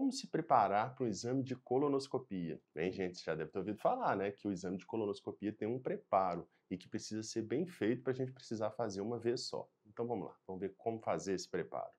como se preparar para o exame de colonoscopia. Bem, né? gente, você já deve ter ouvido falar, né, que o exame de colonoscopia tem um preparo e que precisa ser bem feito para a gente precisar fazer uma vez só. Então vamos lá, vamos ver como fazer esse preparo.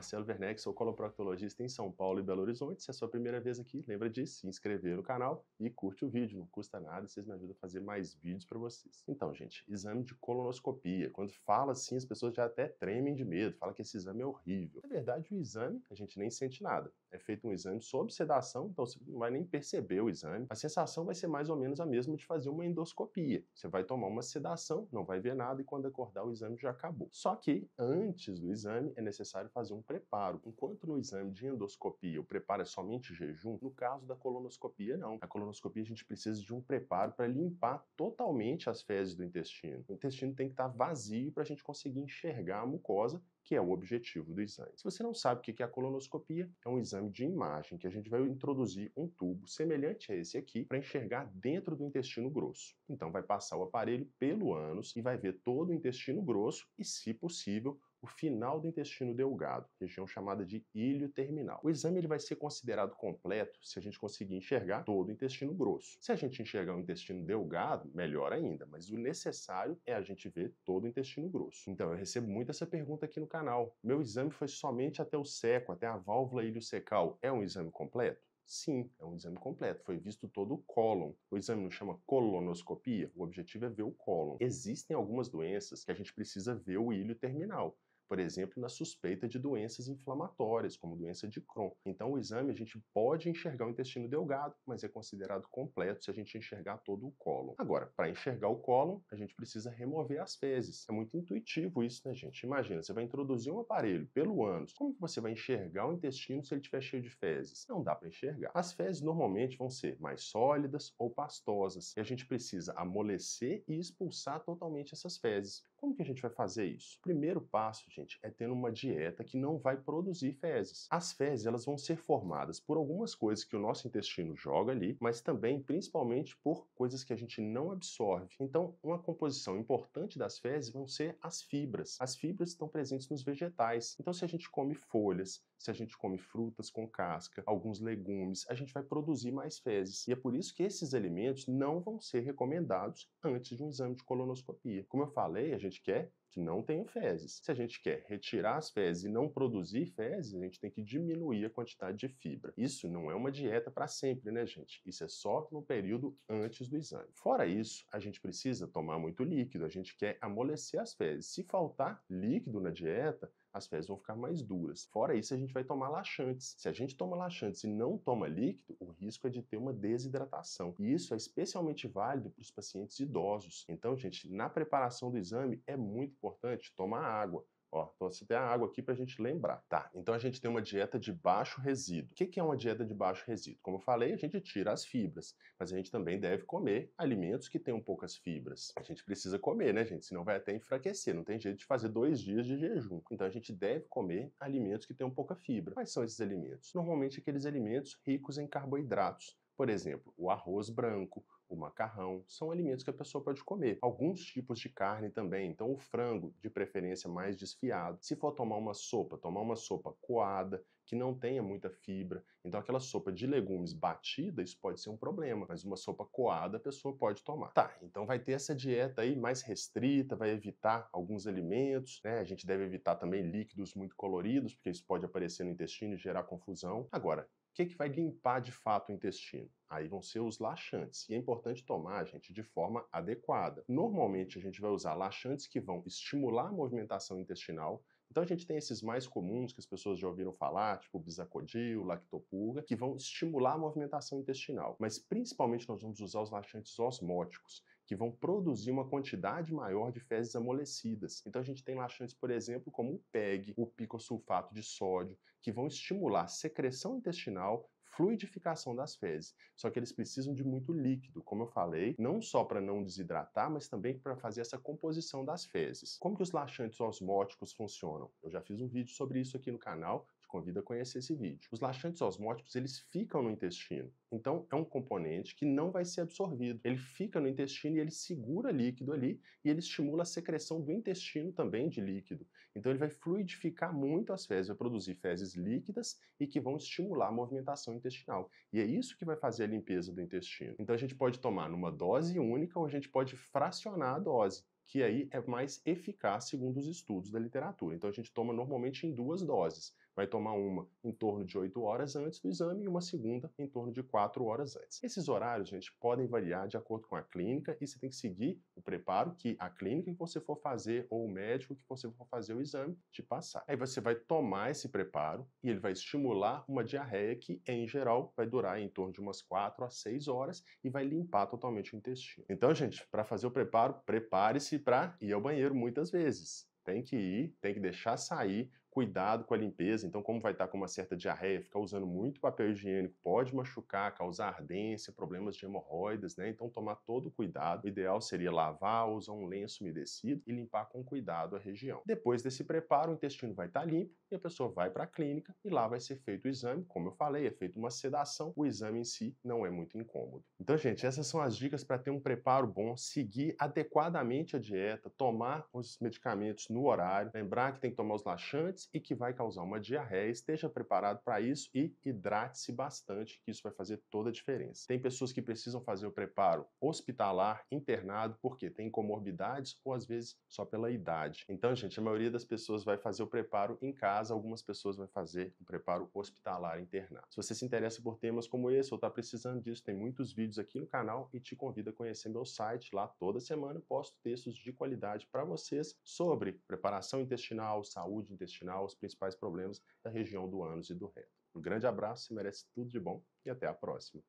Marcelo Werneck, sou coloproctologista em São Paulo e Belo Horizonte. Se é a sua primeira vez aqui, lembra de se inscrever no canal e curte o vídeo. Não custa nada, vocês me ajudam a fazer mais vídeos para vocês. Então, gente, exame de colonoscopia. Quando fala assim, as pessoas já até tremem de medo, falam que esse exame é horrível. Na verdade, o exame, a gente nem sente nada. É feito um exame sob sedação, então você não vai nem perceber o exame. A sensação vai ser mais ou menos a mesma de fazer uma endoscopia. Você vai tomar uma sedação, não vai ver nada e quando acordar o exame já acabou. Só que antes do exame é necessário fazer um preparo. Enquanto no exame de endoscopia o preparo é somente jejum, no caso da colonoscopia, não. A colonoscopia a gente precisa de um preparo para limpar totalmente as fezes do intestino. O intestino tem que estar tá vazio para a gente conseguir enxergar a mucosa que é o objetivo do exame. Se você não sabe o que é a colonoscopia, é um exame de imagem que a gente vai introduzir um tubo semelhante a esse aqui para enxergar dentro do intestino grosso. Então vai passar o aparelho pelo ânus e vai ver todo o intestino grosso e, se possível, o final do intestino delgado, região chamada de ilho terminal. O exame ele vai ser considerado completo se a gente conseguir enxergar todo o intestino grosso. Se a gente enxergar o intestino delgado, melhor ainda, mas o necessário é a gente ver todo o intestino grosso. Então, eu recebo muito essa pergunta aqui no canal. Meu exame foi somente até o seco, até a válvula ilho secal. É um exame completo? Sim, é um exame completo, foi visto todo o cólon. O exame não chama colonoscopia, o objetivo é ver o cólon. Existem algumas doenças que a gente precisa ver o ilho terminal por exemplo, na suspeita de doenças inflamatórias, como doença de Crohn. Então, o exame a gente pode enxergar o intestino delgado, mas é considerado completo se a gente enxergar todo o cólon. Agora, para enxergar o cólon, a gente precisa remover as fezes. É muito intuitivo isso, né, gente? Imagina, você vai introduzir um aparelho pelo ânus. Como que você vai enxergar o intestino se ele estiver cheio de fezes? Não dá para enxergar. As fezes normalmente vão ser mais sólidas ou pastosas, e a gente precisa amolecer e expulsar totalmente essas fezes. Como que a gente vai fazer isso? O primeiro passo, gente, é tendo uma dieta que não vai produzir fezes. As fezes, elas vão ser formadas por algumas coisas que o nosso intestino joga ali, mas também, principalmente, por coisas que a gente não absorve. Então, uma composição importante das fezes vão ser as fibras. As fibras estão presentes nos vegetais. Então, se a gente come folhas, se a gente come frutas com casca, alguns legumes, a gente vai produzir mais fezes. E é por isso que esses alimentos não vão ser recomendados antes de um exame de colonoscopia. Como eu falei, a gente quer que não tenha fezes. Se a gente quer retirar as fezes e não produzir fezes, a gente tem que diminuir a quantidade de fibra. Isso não é uma dieta para sempre, né, gente? Isso é só no período antes do exame. Fora isso, a gente precisa tomar muito líquido, a gente quer amolecer as fezes. Se faltar líquido na dieta, as fezes vão ficar mais duras. Fora isso, a gente vai tomar laxantes. Se a gente toma laxantes e não toma líquido, o risco é de ter uma desidratação. E isso é especialmente válido para os pacientes idosos. Então, gente, na preparação do exame é muito importante, tomar água. Ó, então você tem a água aqui para a gente lembrar. Tá, então a gente tem uma dieta de baixo resíduo. O que, que é uma dieta de baixo resíduo? Como eu falei, a gente tira as fibras, mas a gente também deve comer alimentos que tenham poucas fibras. A gente precisa comer, né, gente? Senão vai até enfraquecer. Não tem jeito de fazer dois dias de jejum. Então a gente deve comer alimentos que tenham pouca fibra. Quais são esses alimentos? Normalmente aqueles alimentos ricos em carboidratos. Por exemplo, o arroz branco, macarrão, são alimentos que a pessoa pode comer. Alguns tipos de carne também, então o frango, de preferência mais desfiado. Se for tomar uma sopa, tomar uma sopa coada, que não tenha muita fibra. Então aquela sopa de legumes batida, isso pode ser um problema, mas uma sopa coada a pessoa pode tomar. Tá, então vai ter essa dieta aí mais restrita, vai evitar alguns alimentos, né? A gente deve evitar também líquidos muito coloridos, porque isso pode aparecer no intestino e gerar confusão. Agora, o que, que vai limpar de fato o intestino? Aí vão ser os laxantes. E é importante tomar, gente, de forma adequada. Normalmente a gente vai usar laxantes que vão estimular a movimentação intestinal então a gente tem esses mais comuns que as pessoas já ouviram falar, tipo bisacodil, lactopurga, que vão estimular a movimentação intestinal. Mas principalmente nós vamos usar os laxantes osmóticos, que vão produzir uma quantidade maior de fezes amolecidas. Então a gente tem laxantes, por exemplo, como o PEG, o picosulfato de sódio, que vão estimular a secreção intestinal fluidificação das fezes. Só que eles precisam de muito líquido, como eu falei, não só para não desidratar, mas também para fazer essa composição das fezes. Como que os laxantes osmóticos funcionam? Eu já fiz um vídeo sobre isso aqui no canal, convido a conhecer esse vídeo. Os laxantes osmóticos, eles ficam no intestino. Então, é um componente que não vai ser absorvido. Ele fica no intestino e ele segura líquido ali e ele estimula a secreção do intestino também de líquido. Então, ele vai fluidificar muito as fezes, vai produzir fezes líquidas e que vão estimular a movimentação intestinal. E é isso que vai fazer a limpeza do intestino. Então, a gente pode tomar numa dose única ou a gente pode fracionar a dose que aí é mais eficaz segundo os estudos da literatura. Então a gente toma normalmente em duas doses vai tomar uma em torno de 8 horas antes do exame e uma segunda em torno de 4 horas antes. Esses horários, gente, podem variar de acordo com a clínica e você tem que seguir o preparo que a clínica que você for fazer ou o médico que você for fazer o exame te passar. Aí você vai tomar esse preparo e ele vai estimular uma diarreia que, em geral, vai durar em torno de umas 4 a 6 horas e vai limpar totalmente o intestino. Então, gente, para fazer o preparo, prepare-se para ir ao banheiro muitas vezes tem que ir, tem que deixar sair, cuidado com a limpeza. Então, como vai estar com uma certa diarreia, ficar usando muito papel higiênico pode machucar, causar ardência, problemas de hemorroidas, né? Então, tomar todo o cuidado. O ideal seria lavar, usar um lenço umedecido e limpar com cuidado a região. Depois desse preparo, o intestino vai estar limpo e a pessoa vai para a clínica e lá vai ser feito o exame. Como eu falei, é feita uma sedação. O exame em si não é muito incômodo. Então, gente, essas são as dicas para ter um preparo bom, seguir adequadamente a dieta, tomar os medicamentos no horário, lembrar que tem que tomar os laxantes e que vai causar uma diarreia. Esteja preparado para isso e hidrate-se bastante, que isso vai fazer toda a diferença. Tem pessoas que precisam fazer o preparo hospitalar, internado, porque tem comorbidades ou às vezes só pela idade. Então, gente, a maioria das pessoas vai fazer o preparo em casa, algumas pessoas vão fazer o preparo hospitalar, internado. Se você se interessa por temas como esse ou está precisando disso, tem muitos vídeos aqui no canal e te convido a conhecer meu site. Lá toda semana eu posto textos de qualidade para vocês sobre preparação intestinal, saúde intestinal final os principais problemas da região do ânus e do reto. Um grande abraço, merece tudo de bom e até a próxima.